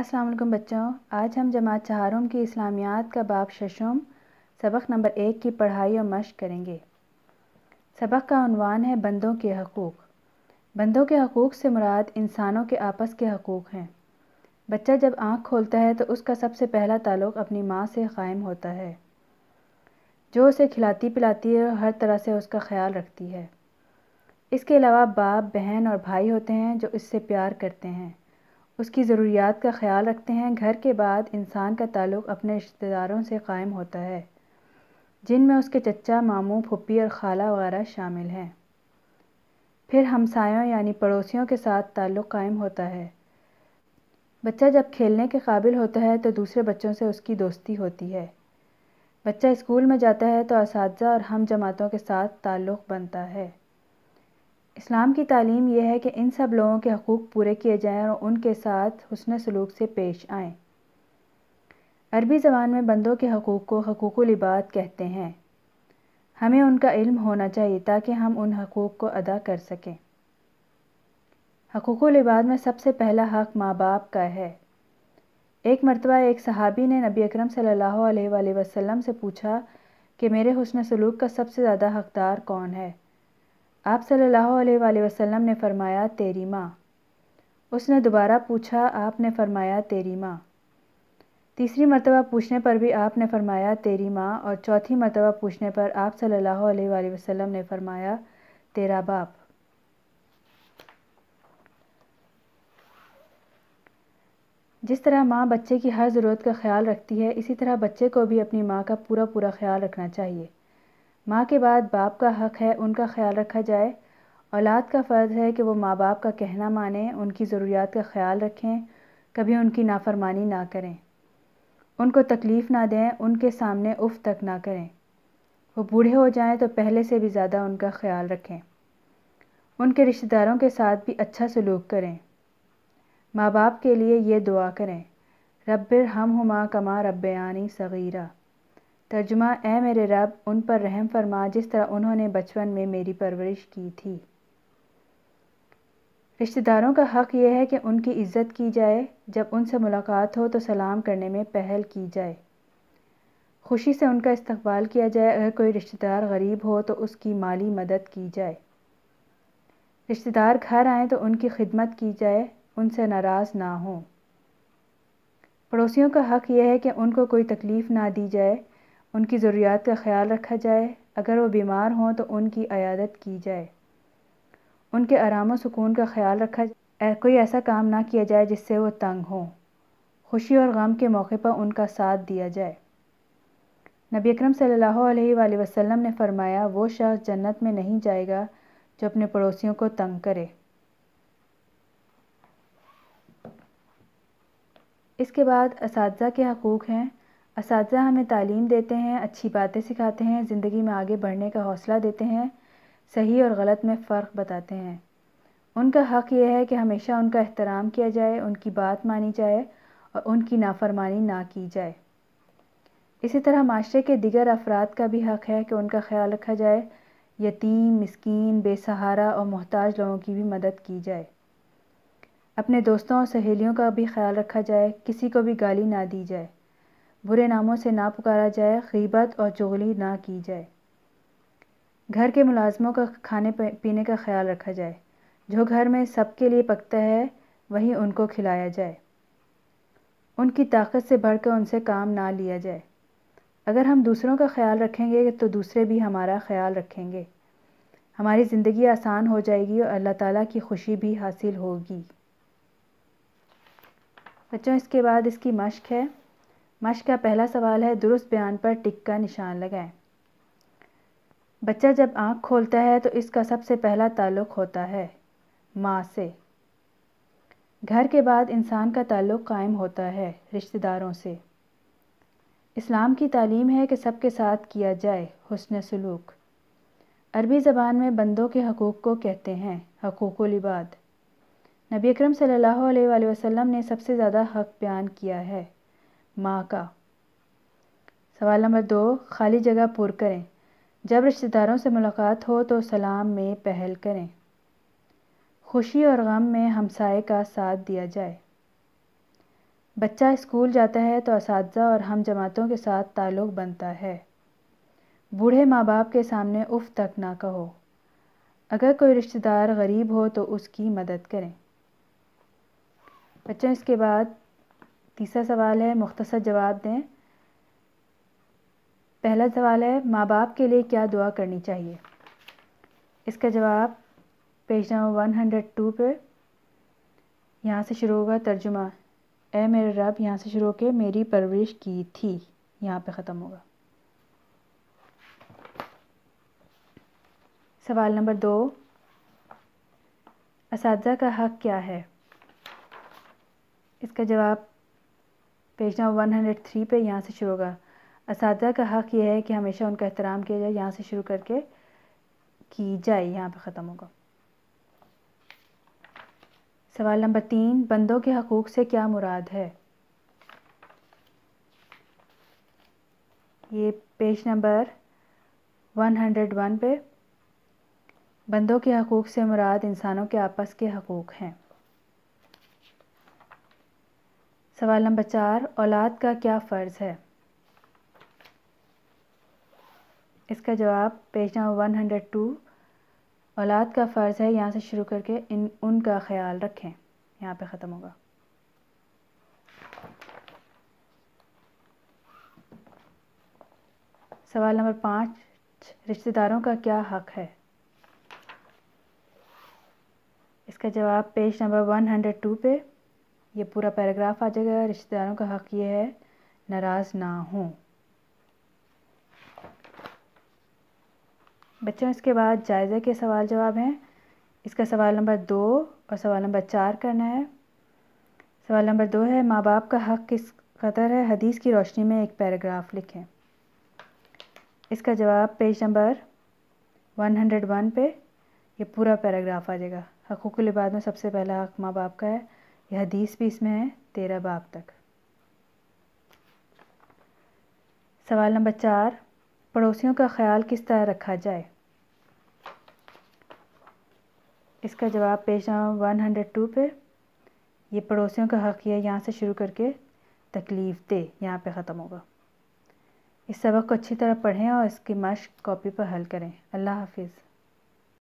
अस्सलाम वालेकुम बच्चों आज हम जमात चहारों की इस्लामियात का बाब शशम सबक नंबर एक की पढ़ाई और मश करेंगे सबक का अनवान है बंदों के हकूक़ बंदों के हकूक़ से मुराद इंसानों के आपस के हकूक़ हैं बच्चा जब आँख खोलता है तो उसका सबसे पहला ताल्लुक़ अपनी माँ से कायम होता है जो उसे खिलाती पिलाती है और हर तरह से उसका ख्याल रखती है इसके अलावा बाप बहन और भाई होते हैं जो इससे प्यार करते हैं उसकी ज़रूरियात का ख्याल रखते हैं घर के बाद इंसान का ताल्लुक़ अपने रिश्तेदारों से कायम होता है जिनमें उसके चचा मामू फुप्पी और खाला वगैरह शामिल हैं फिर हमसायों यानी पड़ोसियों के साथ ताल्लुक़ कायम होता है बच्चा जब खेलने के काबिल होता है तो दूसरे बच्चों से उसकी दोस्ती होती है बच्चा स्कूल में जाता है तो इस और हम जमातों के साथ ताल्लुक़ बनता है इस्लाम की तालीम यह है कि इन सब लोगों के हकूक़ पूरे किए जाएं और उनके साथ हसन सलूक से पेश आएं अरबी ज़बान में बंदों के हकूक़ को हकूक़ लिबात कहते हैं हमें उनका इल्म होना चाहिए ताकि हम उन हकूक़ को अदा कर सकें हकूक लिबात में सबसे पहला हक़ माँ बाप का है एक मरतबा एक सहाबी ने नबी अकरम सल्लल्लाहु अलैहि वसल्लम से पूछा कि मेरे हसन सलूक का सबसे ज़्यादा हकदार कौन है आप सल्लल्लाहु अलैहि वसल्लम ने फरमाया तेरी माँ उसने दोबारा पूछा आपने फरमाया तेरी माँ तीसरी मरतबा पूछने पर भी आपने फरमाया तेरी माँ और चौथी मरतबा पूछने पर आप सल्लल्लाहु अलैहि वसल्लम ने फरमाया तेरा बाप जिस तरह माँ बच्चे की हर ज़रूरत का ख्याल रखती है इसी तरह बच्चे को भी अपनी माँ का पूरा पूरा ख्याल रखना चाहिए माँ के बाद बाप का हक है उनका ख्याल रखा जाए औलाद का फ़र्ज़ है कि वो माँ बाप का कहना माने उनकी ज़रूरियात का ख्याल रखें कभी उनकी नाफरमानी ना करें उनको तकलीफ़ ना दें उनके सामने उफ तक ना करें वो बूढ़े हो जाएं तो पहले से भी ज़्यादा उनका ख्याल रखें उनके रिश्तेदारों के साथ भी अच्छा सलूक करें माँ बाप के लिए ये दुआ करें रब्बिर हम हुमा कमा रब्बयानी सगीरा तर्जुमा ए मेरे रब उन पर रहम फरमा जिस तरह उन्होंने बचपन में मेरी परवरिश की थी रिश्तेदारों का हक़ यह है कि उनकी इज़्ज़त की जाए जब उनसे मुलाकात हो तो सलाम करने में पहल की जाए खुशी से उनका इस्तकबाल किया जाए अगर कोई रिश्तेदार गरीब हो तो उसकी माली मदद की जाए रिश्तेदार घर आएँ तो उनकी खिदमत की जाए उनसे नाराज़ ना हों पड़ोसियों का हक़ यह है कि उनको कोई तकलीफ़ ना दी जाए उनकी ज़रूरियात का ख्याल रखा जाए अगर वो बीमार हों तो उनकी अयादत की जाए उनके आराम और सुकून का ख्याल रखा जाए कोई ऐसा काम ना किया जाए जिससे वो तंग हों खुशी और गम के मौके पर उनका साथ दिया जाए नबी अक्रम सल्ला वसम ने फरमाया वो शख्स जन्नत में नहीं जाएगा जो अपने पड़ोसियों को तंग करे इसके बाद इस के हकूक़ हैं इस हमें तालीम देते हैं अच्छी बातें सिखाते हैं ज़िंदगी में आगे बढ़ने का हौसला देते हैं सही और गलत में फ़र्क बताते हैं उनका हक़ यह है कि हमेशा उनका एहतराम किया जाए उनकी बात मानी जाए और उनकी नाफरमानी ना की जाए इसी तरह माशरे के दिगर अफराद का भी हक़ है कि उनका ख्याल रखा जाए यतीम मस्किन बेसहारा और मोहताज लोगों की भी मदद की जाए अपने दोस्तों और सहेलियों का भी ख्याल रखा जाए किसी को भी गाली ना दी जाए बुरे नामों से ना पुकारा जाए गीबत और चुगली ना की जाए घर के मुलाजमों का खाने पीने का ख्याल रखा जाए जो घर में सबके लिए पकता है वही उनको खिलाया जाए उनकी ताकत से बढ़कर उनसे काम ना लिया जाए अगर हम दूसरों का ख्याल रखेंगे तो दूसरे भी हमारा ख्याल रखेंगे हमारी ज़िंदगी आसान हो जाएगी और अल्लाह ताला की खुशी भी हासिल होगी बच्चों इसके बाद इसकी मश्क है मश का पहला सवाल है दुरुस्त बयान पर टिक का निशान लगाएं बच्चा जब आँख खोलता है तो इसका सबसे पहला ताल्लुक होता है माँ से घर के बाद इंसान का ताल्लुक कायम होता है रिश्तेदारों से इस्लाम की तालीम है कि सबके साथ किया जाए हसन सलूक अरबी ज़बान में बंदों के हकूक़ को कहते हैं हकूक़ लिबाद नबी अक्रम सल्ला वसलम ने सबसे ज़्यादा हक बयान किया है माँ का सवाल नंबर दो खाली जगह पुर करें जब रिश्तेदारों से मुलाकात हो तो सलाम में पहल करें खुशी और गम में हमसाए का साथ दिया जाए बच्चा स्कूल जाता है तो इस और हम जमातों के साथ ताल्लुक़ बनता है बूढ़े माँ बाप के सामने उफ तक ना कहो अगर कोई रिश्तेदार गरीब हो तो उसकी मदद करें बच्चों इसके बाद तीसरा सवाल है मुख्तसर जवाब दें पहला सवाल है माँ बाप के लिए क्या दुआ करनी चाहिए इसका जवाब page number one hundred two पर यहाँ से शुरू होगा तर्जुमा ए मेरे रब यहाँ से शुरू होकर मेरी परवरिश की थी यहाँ पे ख़त्म होगा सवाल नंबर दो इस का हक़ क्या है इसका जवाब page number one hundred three पर यहाँ से शुरू होगा इस का हक़ यह है कि हमेशा उनका एहतराम किया जाए यहाँ से शुरू करके की जाए यहाँ पर ख़त्म होगा सवाल नंबर तीन बंदों के हकूक़ से क्या मुराद है ये page number one hundred one पे बंदों के हकूक़ से मुराद इंसानों के आपस के हकूक़ हैं सवाल नंबर चार औलाद का क्या फ़र्ज़ है इसका जवाब page number one hundred two औलाद का फ़र्ज़ है यहाँ से शुरू करके इन उनका ख्याल रखें यहाँ पे ख़त्म होगा सवाल नंबर पाँच रिश्तेदारों का क्या हक़ है इसका जवाब page number one hundred two पे ये पूरा पैराग्राफ आ जाएगा रिश्तेदारों का हक़ ये है नाराज़ ना हों बच्चों इसके बाद जायज़े के सवाल जवाब हैं इसका सवाल नंबर दो और सवाल नंबर चार करना है सवाल नंबर दो है माँ बाप का हक़ किस कदर है हदीस की रोशनी में एक पैराग्राफ लिखें इसका जवाब पेज नंबर 101 पे ये पूरा पैराग्राफ आ जाएगा हकूक़ लिबाद में सबसे पहला हक माँ बाप का है यह हदीस भी इसमें है तेरह बाब तक सवाल नंबर चार पड़ोसियों का ख्याल किस तरह रखा जाए इसका जवाब पेश वन हंड्रेड टू पे ये पड़ोसियों का हक़ है यहाँ से शुरू करके तकलीफ़ दे यहाँ पे ख़त्म होगा इस सबक को अच्छी तरह पढ़ें और इसकी मश्क कॉपी पर हल करें अल्लाह हाफिज़